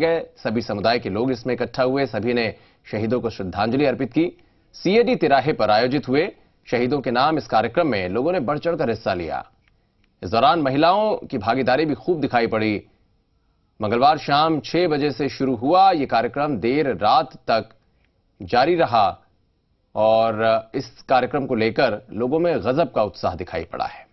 गए सभी समुदाय के लोग इसमें इकट्ठा हुए सभी ने शहीदों को श्रद्धांजलि अर्पित की सीएडी तिराहे पर आयोजित हुए शहीदों के नाम इस कार्यक्रम में लोगों ने बढ़ चढ़कर हिस्सा लिया इस दौरान महिलाओं की भागीदारी भी खूब दिखाई पड़ी मंगलवार शाम छह बजे से शुरू हुआ यह कार्यक्रम देर रात तक जारी रहा और इस कार्यक्रम को लेकर लोगों में गजब का उत्साह दिखाई पड़ा है